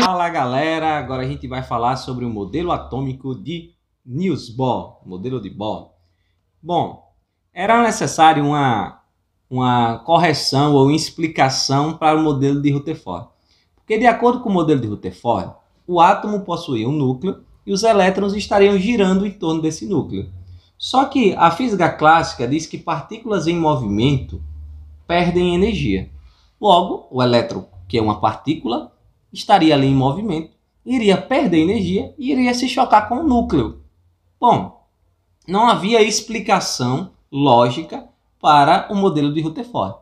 Fala galera, agora a gente vai falar sobre o modelo atômico de Niels Bohr, modelo de Bohr. Bom, era necessário uma, uma correção ou explicação para o modelo de Rutherford. Porque de acordo com o modelo de Rutherford, o átomo possuía um núcleo e os elétrons estariam girando em torno desse núcleo. Só que a física clássica diz que partículas em movimento perdem energia. Logo, o elétron, que é uma partícula, estaria ali em movimento, iria perder energia e iria se chocar com o núcleo. Bom, não havia explicação lógica para o modelo de Rutherford.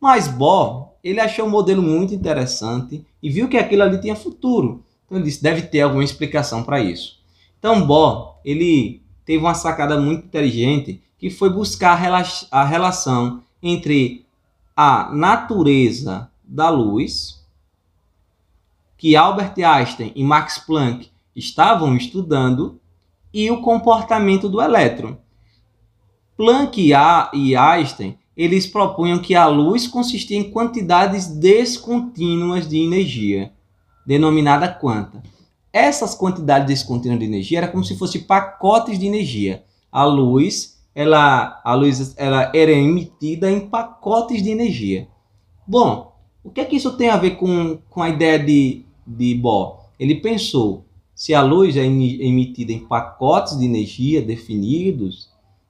Mas Bohr, ele achou o modelo muito interessante e viu que aquilo ali tinha futuro. Então ele disse, deve ter alguma explicação para isso. Então Bohr, ele teve uma sacada muito inteligente que foi buscar a relação entre a natureza da luz, que Albert Einstein e Max Planck estavam estudando, e o comportamento do elétron. Planck e Einstein eles propunham que a luz consistia em quantidades descontínuas de energia, denominada quanta. Essas quantidades descontínuas de energia era como se fossem pacotes de energia. A luz ela, a luz ela era emitida em pacotes de energia. Bom, o que é que isso tem a ver com, com a ideia de, de Bohr? Ele pensou, se a luz é emitida em pacotes de energia definidos,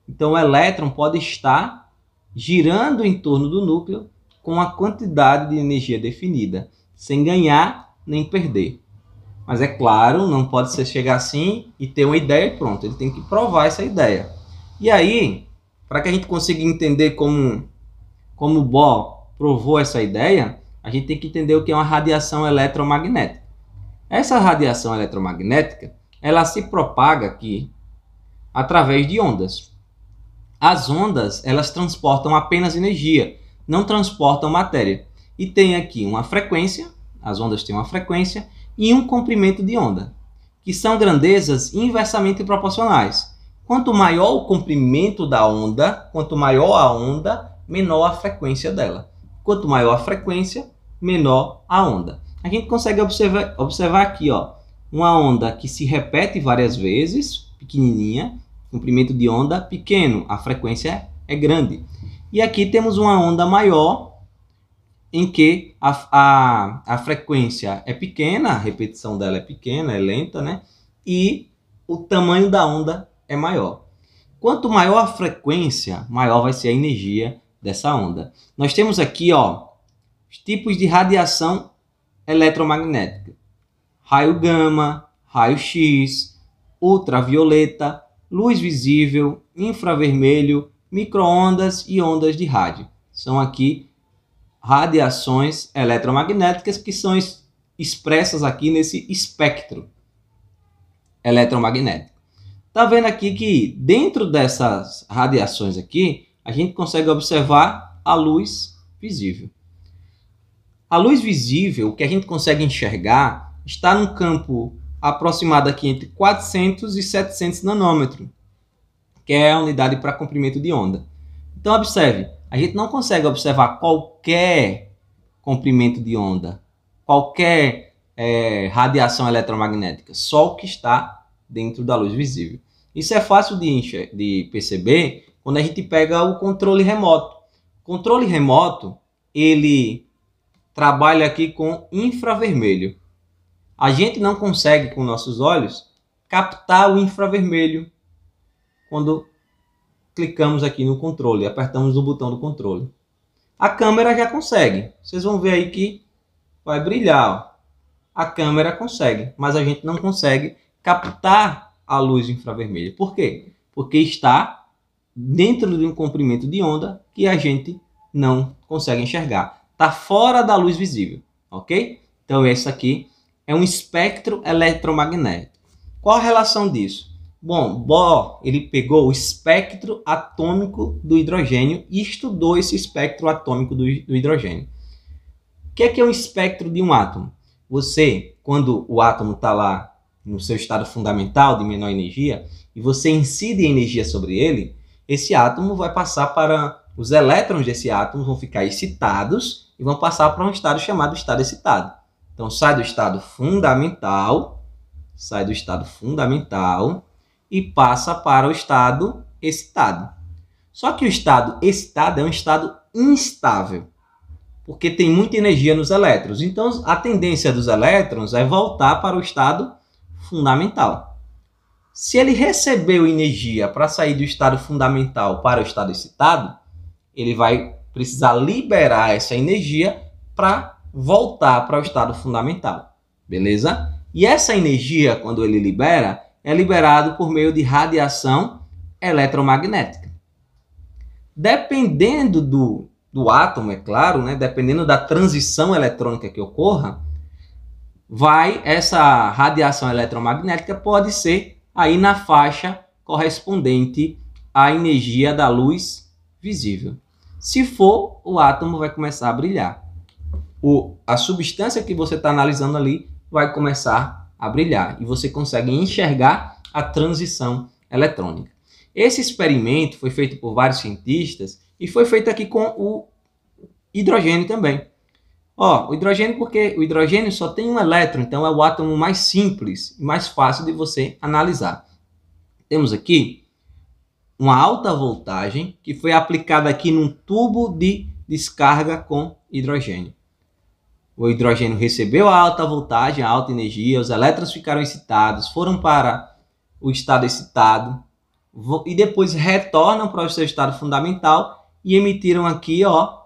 então o elétron pode estar girando em torno do núcleo com a quantidade de energia definida, sem ganhar nem perder. Mas é claro, não pode ser chegar assim e ter uma ideia e pronto. Ele tem que provar essa ideia. E aí, para que a gente consiga entender como, como o Bohr provou essa ideia, a gente tem que entender o que é uma radiação eletromagnética. Essa radiação eletromagnética, ela se propaga aqui através de ondas. As ondas, elas transportam apenas energia, não transportam matéria. E tem aqui uma frequência, as ondas têm uma frequência, e um comprimento de onda, que são grandezas inversamente proporcionais. Quanto maior o comprimento da onda, quanto maior a onda, menor a frequência dela. Quanto maior a frequência, menor a onda. A gente consegue observar, observar aqui, ó, uma onda que se repete várias vezes, pequenininha, comprimento de onda pequeno, a frequência é grande. E aqui temos uma onda maior, em que a, a, a frequência é pequena, a repetição dela é pequena, é lenta, né? E o tamanho da onda é maior. Quanto maior a frequência, maior vai ser a energia dessa onda. Nós temos aqui ó, os tipos de radiação eletromagnética: raio gama, raio X, ultravioleta, luz visível, infravermelho, microondas e ondas de rádio. São aqui radiações eletromagnéticas que são expressas aqui nesse espectro eletromagnético. Tá vendo aqui que dentro dessas radiações aqui, a gente consegue observar a luz visível. A luz visível, o que a gente consegue enxergar, está num campo aproximado aqui entre 400 e 700 nanômetros, que é a unidade para comprimento de onda. Então, observe, a gente não consegue observar qualquer comprimento de onda, qualquer é, radiação eletromagnética, só o que está dentro da luz visível. Isso é fácil de, encher, de perceber quando a gente pega o controle remoto. O controle remoto, ele trabalha aqui com infravermelho. A gente não consegue com nossos olhos captar o infravermelho quando clicamos aqui no controle, apertamos o botão do controle. A câmera já consegue. Vocês vão ver aí que vai brilhar. Ó. A câmera consegue, mas a gente não consegue captar a luz infravermelha. Por quê? Porque está dentro de um comprimento de onda que a gente não consegue enxergar. Está fora da luz visível, ok? Então, esse aqui é um espectro eletromagnético. Qual a relação disso? Bom, Bohr ele pegou o espectro atômico do hidrogênio e estudou esse espectro atômico do, do hidrogênio. O que é, que é um espectro de um átomo? Você, quando o átomo está lá no seu estado fundamental de menor energia, e você incide energia sobre ele, esse átomo vai passar para. Os elétrons desse átomo vão ficar excitados e vão passar para um estado chamado estado excitado. Então sai do estado fundamental, sai do estado fundamental e passa para o estado excitado. Só que o estado excitado é um estado instável, porque tem muita energia nos elétrons. Então a tendência dos elétrons é voltar para o estado fundamental. Se ele recebeu energia para sair do estado fundamental para o estado excitado, ele vai precisar liberar essa energia para voltar para o estado fundamental. Beleza? E essa energia, quando ele libera, é liberado por meio de radiação eletromagnética. Dependendo do, do átomo, é claro, né? dependendo da transição eletrônica que ocorra, vai essa radiação eletromagnética pode ser aí na faixa correspondente à energia da luz visível. Se for, o átomo vai começar a brilhar. O, a substância que você está analisando ali vai começar a brilhar e você consegue enxergar a transição eletrônica. Esse experimento foi feito por vários cientistas e foi feito aqui com o hidrogênio também. Ó, o hidrogênio, porque o hidrogênio só tem um elétron, então é o átomo mais simples e mais fácil de você analisar. Temos aqui uma alta voltagem que foi aplicada aqui num tubo de descarga com hidrogênio. O hidrogênio recebeu a alta voltagem, a alta energia, os elétrons ficaram excitados, foram para o estado excitado e depois retornam para o seu estado fundamental e emitiram aqui, ó,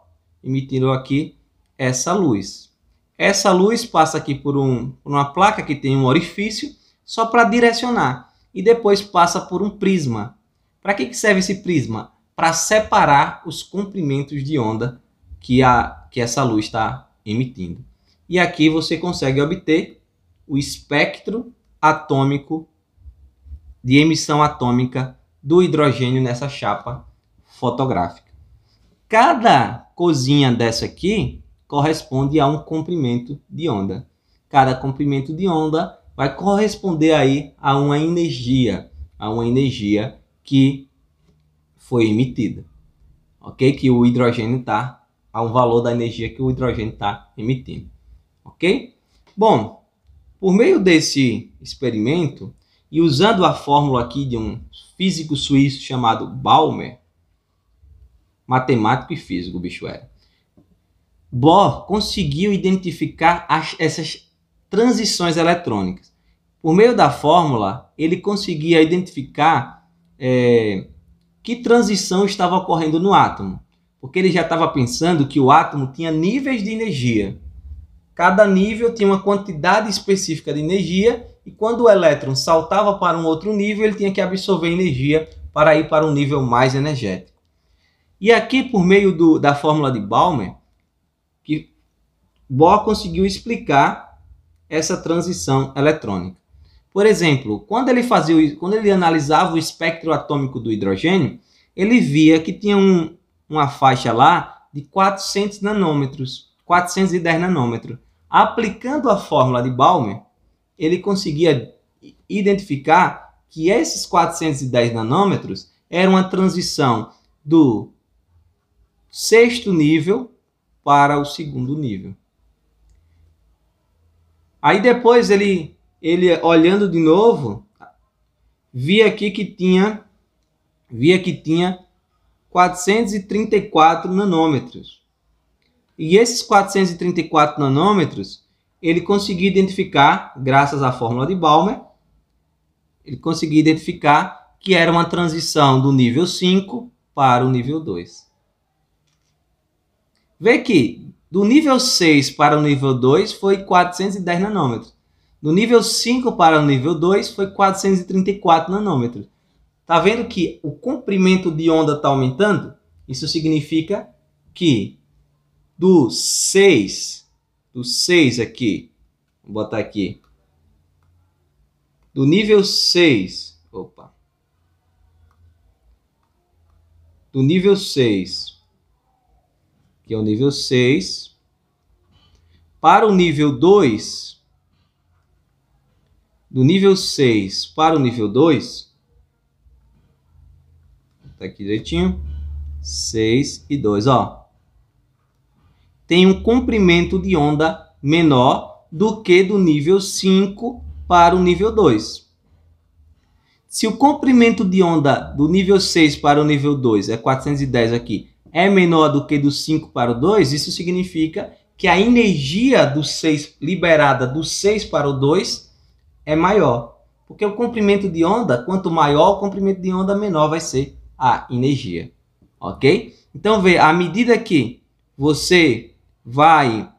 emitiram aqui essa luz. Essa luz passa aqui por, um, por uma placa que tem um orifício só para direcionar e depois passa por um prisma. Para que, que serve esse prisma? Para separar os comprimentos de onda que, a, que essa luz está emitindo. E aqui você consegue obter o espectro atômico de emissão atômica do hidrogênio nessa chapa fotográfica. Cada cozinha dessa aqui corresponde a um comprimento de onda. Cada comprimento de onda vai corresponder aí a uma energia, a uma energia que foi emitida, ok? Que o hidrogênio está, a um valor da energia que o hidrogênio está emitindo, ok? Bom, por meio desse experimento e usando a fórmula aqui de um físico suíço chamado Balmer, matemático e físico, bicho era é. Bohr conseguiu identificar as, essas transições eletrônicas. Por meio da fórmula, ele conseguia identificar é, que transição estava ocorrendo no átomo, porque ele já estava pensando que o átomo tinha níveis de energia. Cada nível tinha uma quantidade específica de energia, e quando o elétron saltava para um outro nível, ele tinha que absorver energia para ir para um nível mais energético. E aqui, por meio do, da fórmula de Balmer, Bohr conseguiu explicar essa transição eletrônica. Por exemplo, quando ele, fazia, quando ele analisava o espectro atômico do hidrogênio, ele via que tinha um, uma faixa lá de 400 nanômetros, 410 nanômetros. Aplicando a fórmula de Balmer, ele conseguia identificar que esses 410 nanômetros eram uma transição do sexto nível para o segundo nível. Aí depois ele, ele olhando de novo, vi aqui que tinha, via que tinha 434 nanômetros. E esses 434 nanômetros, ele conseguiu identificar, graças à fórmula de Balmer, ele conseguiu identificar que era uma transição do nível 5 para o nível 2. Vê que do nível 6 para o nível 2 foi 410 nanômetros. Do nível 5 para o nível 2 foi 434 nanômetros. Tá vendo que o comprimento de onda está aumentando? Isso significa que do 6, do 6 aqui, vou botar aqui, do nível 6, opa, do nível 6 que é o nível 6. Para o nível 2, do nível 6 para o nível 2, tá aqui direitinho, 6 e 2, ó. Tem um comprimento de onda menor do que do nível 5 para o nível 2. Se o comprimento de onda do nível 6 para o nível 2 é 410 aqui, é menor do que do 5 para o 2, isso significa que a energia do 6 liberada do 6 para o 2 é maior. Porque o comprimento de onda, quanto maior o comprimento de onda, menor vai ser a energia. Ok? Então, vê, à medida que você vai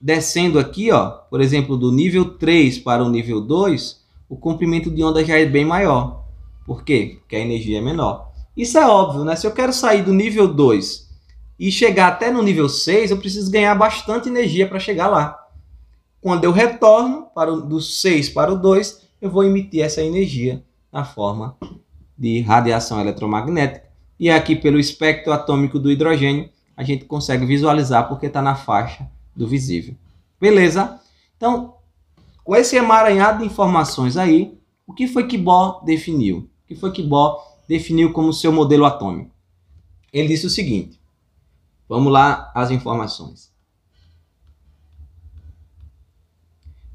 descendo aqui, ó, por exemplo, do nível 3 para o nível 2, o comprimento de onda já é bem maior. Por quê? Porque a energia é menor. Isso é óbvio, né? Se eu quero sair do nível 2 e chegar até no nível 6, eu preciso ganhar bastante energia para chegar lá. Quando eu retorno para o, do 6 para o 2, eu vou emitir essa energia na forma de radiação eletromagnética. E aqui, pelo espectro atômico do hidrogênio, a gente consegue visualizar porque está na faixa do visível. Beleza? Então, com esse emaranhado de informações aí, o que foi que Bohr definiu? O que foi que Bohr definiu como seu modelo atômico. Ele disse o seguinte: vamos lá as informações.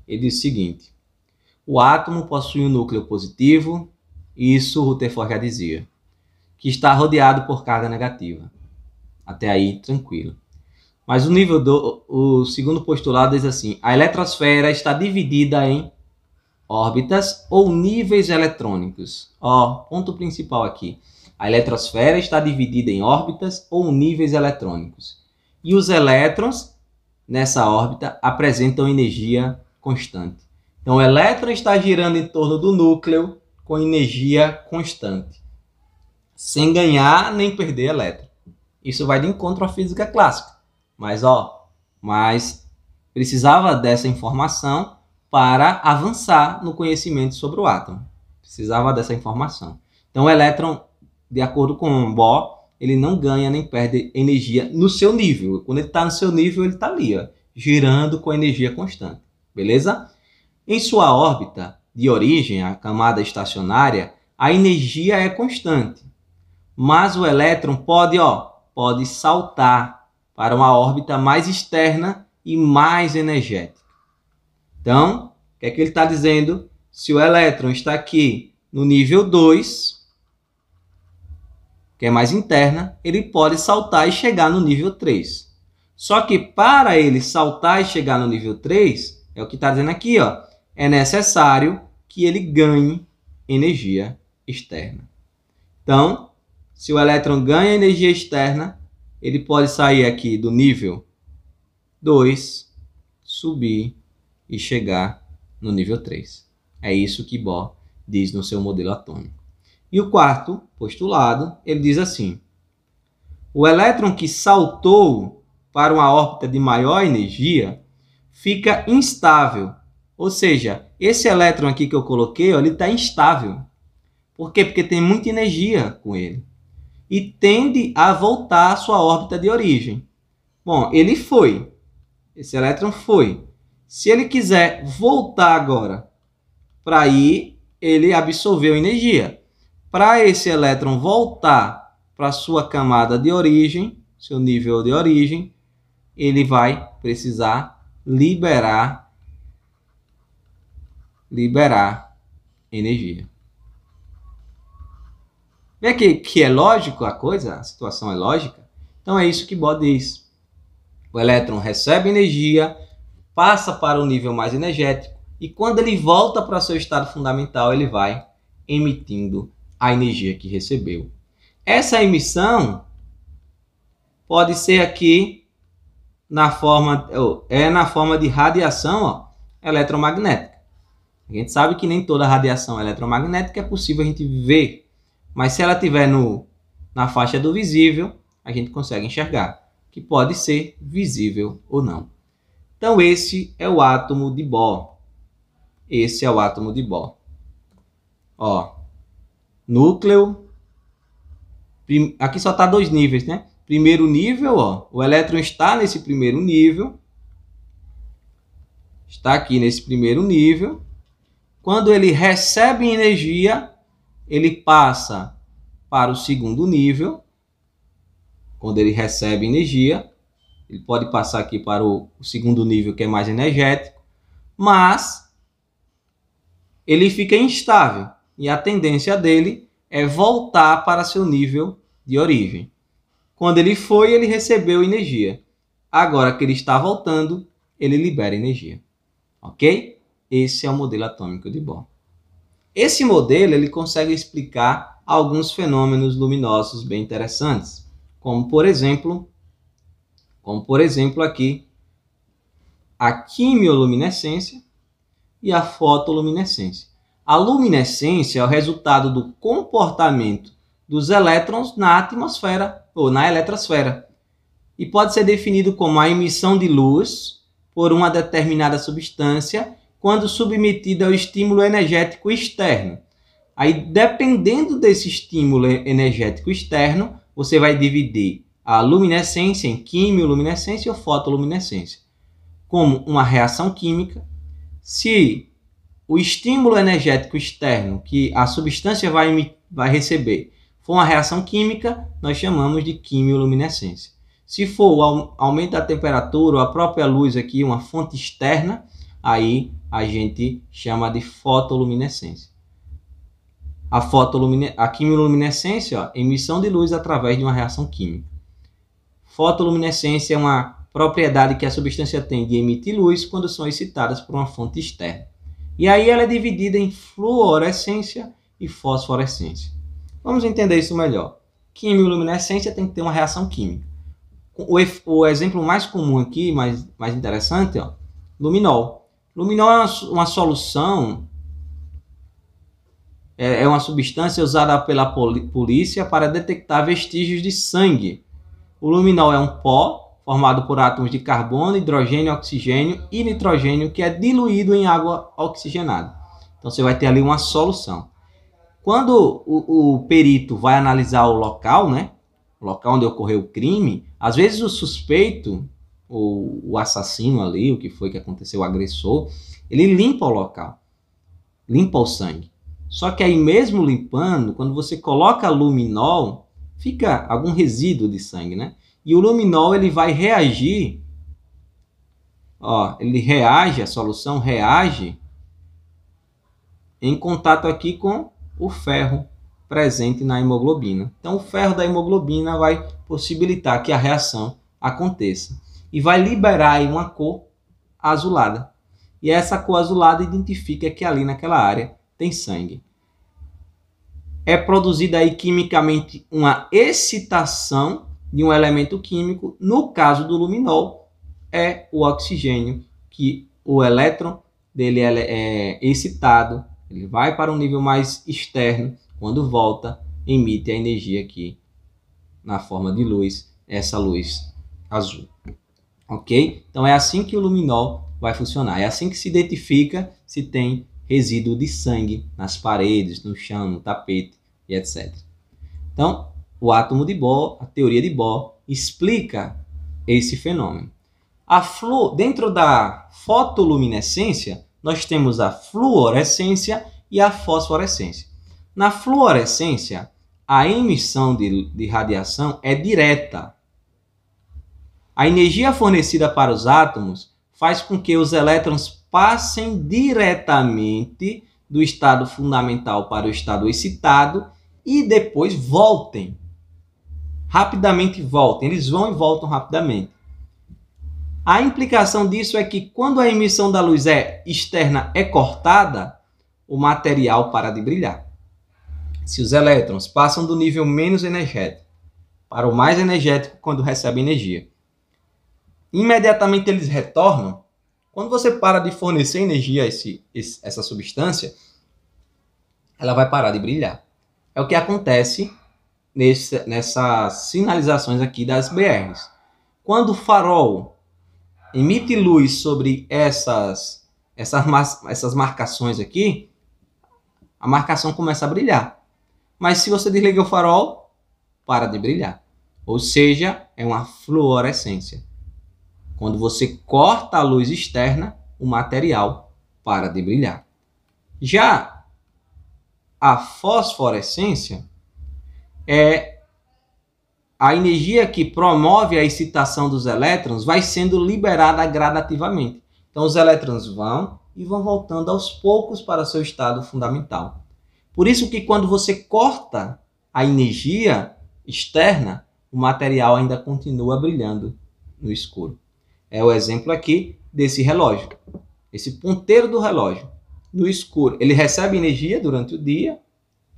Ele disse o seguinte: o átomo possui um núcleo positivo, e isso Rutherford já dizia, que está rodeado por carga negativa. Até aí, tranquilo. Mas o nível do o segundo postulado diz assim: a eletrosfera está dividida em órbitas ou níveis eletrônicos. Ó, ponto principal aqui. A eletrosfera está dividida em órbitas ou níveis eletrônicos. E os elétrons nessa órbita apresentam energia constante. Então, o elétron está girando em torno do núcleo com energia constante, sem ganhar nem perder elétron. Isso vai de encontro à física clássica. Mas, ó, mas precisava dessa informação para avançar no conhecimento sobre o átomo. Precisava dessa informação. Então, o elétron, de acordo com Bohr, ele não ganha nem perde energia no seu nível. Quando ele está no seu nível, ele está ali, ó, girando com energia constante. Beleza? Em sua órbita de origem, a camada estacionária, a energia é constante. Mas o elétron pode, ó, pode saltar para uma órbita mais externa e mais energética. Então, o que é que ele está dizendo? Se o elétron está aqui no nível 2, que é mais interna, ele pode saltar e chegar no nível 3. Só que para ele saltar e chegar no nível 3, é o que está dizendo aqui, ó, é necessário que ele ganhe energia externa. Então, se o elétron ganha energia externa, ele pode sair aqui do nível 2, subir e chegar no nível 3. É isso que Bohr diz no seu modelo atômico. E o quarto postulado, ele diz assim: o elétron que saltou para uma órbita de maior energia fica instável. Ou seja, esse elétron aqui que eu coloquei, ó, ele está instável. Por quê? Porque tem muita energia com ele. E tende a voltar à sua órbita de origem. Bom, ele foi. Esse elétron foi. Se ele quiser voltar agora para ir, ele absorveu energia. Para esse elétron voltar para sua camada de origem, seu nível de origem, ele vai precisar liberar liberar energia. Vê que, que é lógico a coisa, a situação é lógica? Então é isso que Bohr diz. O elétron recebe energia, passa para um nível mais energético e quando ele volta para seu estado fundamental, ele vai emitindo a energia que recebeu. Essa emissão pode ser aqui na forma é na forma de radiação ó, eletromagnética. A gente sabe que nem toda radiação eletromagnética é possível a gente ver, mas se ela tiver no na faixa do visível, a gente consegue enxergar, que pode ser visível ou não. Então, esse é o átomo de Bohr. Esse é o átomo de Bohr. Ó, núcleo. Prim, aqui só está dois níveis, né? Primeiro nível, ó, o elétron está nesse primeiro nível. Está aqui nesse primeiro nível. Quando ele recebe energia, ele passa para o segundo nível. Quando ele recebe energia, ele pode passar aqui para o, o segundo nível que é mais energético, mas ele fica instável e a tendência dele é voltar para seu nível de origem. Quando ele foi, ele recebeu energia. Agora que ele está voltando, ele libera energia. Ok? Esse é o modelo atômico de Bohr. Esse modelo ele consegue explicar alguns fenômenos luminosos bem interessantes, como por exemplo como por exemplo aqui a quimioluminescência e a fotoluminescência. A luminescência é o resultado do comportamento dos elétrons na atmosfera ou na eletrosfera e pode ser definido como a emissão de luz por uma determinada substância quando submetida ao estímulo energético externo. Aí, dependendo desse estímulo energético externo, você vai dividir a luminescência em quimioluminescência ou fotoluminescência, como uma reação química, se o estímulo energético externo que a substância vai, vai receber for uma reação química, nós chamamos de quimioluminescência. Se for o aumento da temperatura ou a própria luz aqui, uma fonte externa, aí a gente chama de fotoluminescência. A, fotolumine... a quimioluminescência, ó, emissão de luz através de uma reação química. Fotoluminescência é uma propriedade que a substância tem de emitir luz quando são excitadas por uma fonte externa. E aí ela é dividida em fluorescência e fosforescência. Vamos entender isso melhor. Quimioluminescência tem que ter uma reação química. O, o exemplo mais comum aqui, mais, mais interessante, ó, luminol. Luminol é uma, uma solução é, é uma substância usada pela polícia para detectar vestígios de sangue o luminol é um pó formado por átomos de carbono, hidrogênio, oxigênio e nitrogênio que é diluído em água oxigenada. Então você vai ter ali uma solução. Quando o, o perito vai analisar o local, né? O local onde ocorreu o crime, às vezes o suspeito ou o assassino ali, o que foi que aconteceu, o agressor, ele limpa o local, limpa o sangue. Só que aí mesmo limpando, quando você coloca luminol, fica algum resíduo de sangue, né? E o luminol ele vai reagir, ó, ele reage, a solução reage em contato aqui com o ferro presente na hemoglobina. Então o ferro da hemoglobina vai possibilitar que a reação aconteça e vai liberar uma cor azulada. E essa cor azulada identifica que ali naquela área tem sangue é produzida aí quimicamente uma excitação de um elemento químico. No caso do luminol, é o oxigênio que o elétron dele é, é excitado, ele vai para um nível mais externo, quando volta, emite a energia aqui na forma de luz, essa luz azul. Ok? Então é assim que o luminol vai funcionar. É assim que se identifica se tem resíduo de sangue nas paredes, no chão, no tapete e etc. Então, o átomo de Bohr, a teoria de Bohr, explica esse fenômeno. A flu, dentro da fotoluminescência, nós temos a fluorescência e a fosforescência. Na fluorescência, a emissão de, de radiação é direta. A energia fornecida para os átomos faz com que os elétrons passem diretamente do estado fundamental para o estado excitado e depois voltem. Rapidamente voltem. Eles vão e voltam rapidamente. A implicação disso é que quando a emissão da luz é externa é cortada, o material para de brilhar. Se os elétrons passam do nível menos energético para o mais energético quando recebem energia, imediatamente eles retornam. Quando você para de fornecer energia a esse, esse, essa substância, ela vai parar de brilhar. É o que acontece nesse, nessas sinalizações aqui das BRs. Quando o farol emite luz sobre essas, essas, essas marcações aqui, a marcação começa a brilhar. Mas se você desliga o farol, para de brilhar. Ou seja, é uma fluorescência. Quando você corta a luz externa, o material para de brilhar. Já a fosforescência é a energia que promove a excitação dos elétrons vai sendo liberada gradativamente. Então os elétrons vão e vão voltando aos poucos para seu estado fundamental. Por isso que quando você corta a energia externa, o material ainda continua brilhando no escuro. É o exemplo aqui desse relógio, esse ponteiro do relógio no escuro. Ele recebe energia durante o dia,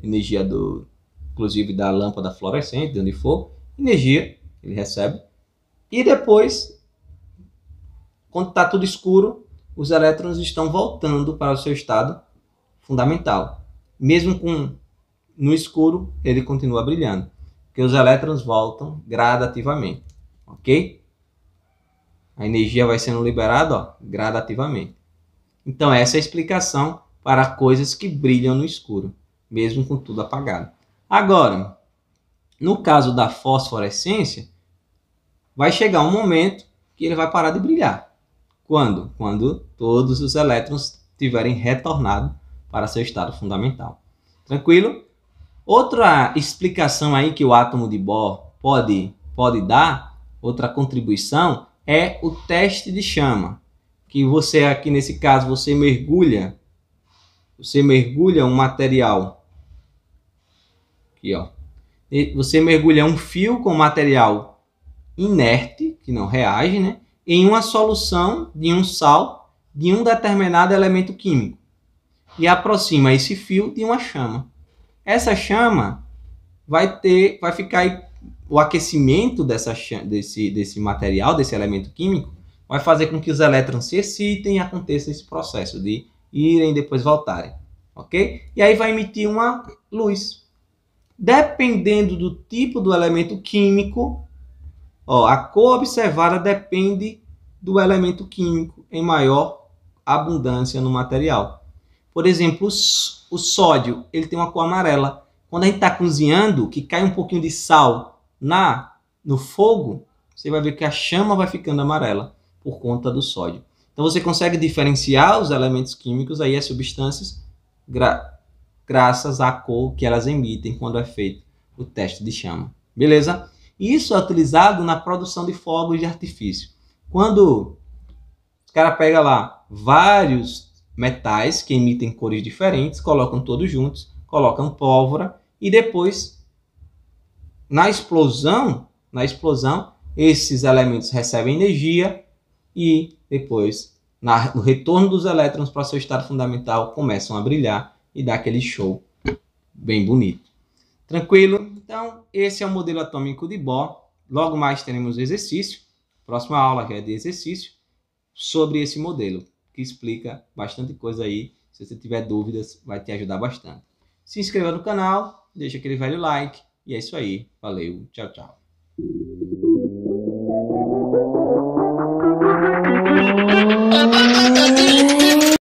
energia do, inclusive da lâmpada fluorescente, de onde for, energia ele recebe. E depois, quando está tudo escuro, os elétrons estão voltando para o seu estado fundamental. Mesmo com no escuro, ele continua brilhando, porque os elétrons voltam gradativamente, ok? A energia vai sendo liberada ó, gradativamente. Então, essa é a explicação para coisas que brilham no escuro, mesmo com tudo apagado. Agora, no caso da fosforescência, vai chegar um momento que ele vai parar de brilhar. Quando? Quando todos os elétrons tiverem retornado para seu estado fundamental. Tranquilo? Outra explicação aí que o átomo de Bohr pode, pode dar, outra contribuição, é o teste de chama que você aqui nesse caso você mergulha você mergulha um material aqui ó você mergulha um fio com material inerte que não reage né em uma solução de um sal de um determinado elemento químico e aproxima esse fio de uma chama essa chama vai ter vai ficar o aquecimento dessa desse desse material desse elemento químico vai fazer com que os elétrons se excitem e aconteça esse processo de irem e depois voltarem, ok? E aí vai emitir uma luz. Dependendo do tipo do elemento químico, ó, a cor observada depende do elemento químico em maior abundância no material. Por exemplo, o sódio, ele tem uma cor amarela. Quando a gente está cozinhando, que cai um pouquinho de sal na no fogo, você vai ver que a chama vai ficando amarela por conta do sódio. Então você consegue diferenciar os elementos químicos, aí as substâncias, gra graças à cor que elas emitem quando é feito o teste de chama. Beleza? Isso é utilizado na produção de fogos de artifício. Quando os caras pegam lá vários metais que emitem cores diferentes, colocam todos juntos, colocam pólvora e depois na explosão, na explosão, esses elementos recebem energia e depois, na, no retorno dos elétrons para seu estado fundamental, começam a brilhar e dá aquele show bem bonito. Tranquilo? Então, esse é o modelo atômico de Bohr. Logo mais teremos exercício. Próxima aula já é de exercício sobre esse modelo, que explica bastante coisa aí. Se você tiver dúvidas, vai te ajudar bastante. Se inscreva no canal, deixa aquele velho like. E é isso aí. Valeu. Tchau, tchau.